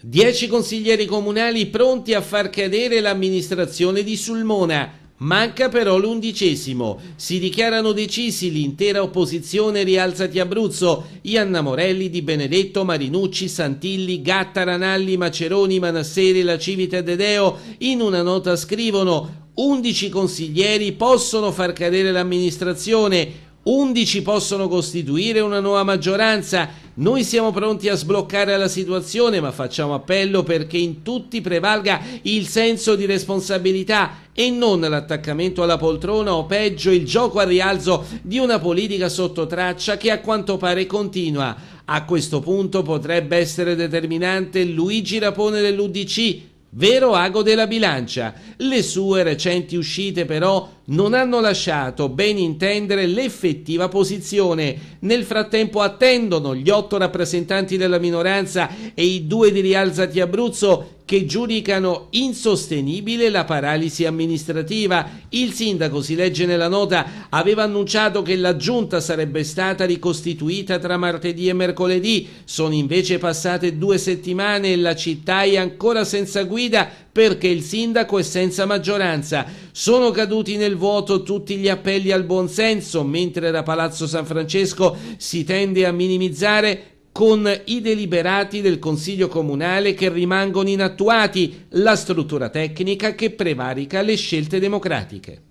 10 consiglieri comunali pronti a far cadere l'amministrazione di Sulmona. Manca però l'undicesimo. Si dichiarano decisi l'intera opposizione Rialzati Abruzzo, Ianna Morelli, Di Benedetto, Marinucci, Santilli, Gatta, Ranalli, Maceroni, Manasseri, La Civita Dedeo. In una nota scrivono 11 consiglieri possono far cadere l'amministrazione, 11 possono costituire una nuova maggioranza. Noi siamo pronti a sbloccare la situazione, ma facciamo appello perché in tutti prevalga il senso di responsabilità e non l'attaccamento alla poltrona o peggio il gioco a rialzo di una politica sotto traccia che a quanto pare continua. A questo punto potrebbe essere determinante Luigi Rapone dell'UDC, vero ago della bilancia. Le sue recenti uscite però non hanno lasciato ben intendere l'effettiva posizione. Nel frattempo attendono gli otto rappresentanti della minoranza e i due di Rialzati Abruzzo che giudicano insostenibile la paralisi amministrativa. Il sindaco, si legge nella nota, aveva annunciato che la giunta sarebbe stata ricostituita tra martedì e mercoledì. Sono invece passate due settimane e la città è ancora senza guida perché il sindaco è senza maggioranza. Sono caduti nel vuoto tutti gli appelli al buonsenso, mentre da Palazzo San Francesco si tende a minimizzare con i deliberati del Consiglio Comunale che rimangono inattuati, la struttura tecnica che prevarica le scelte democratiche.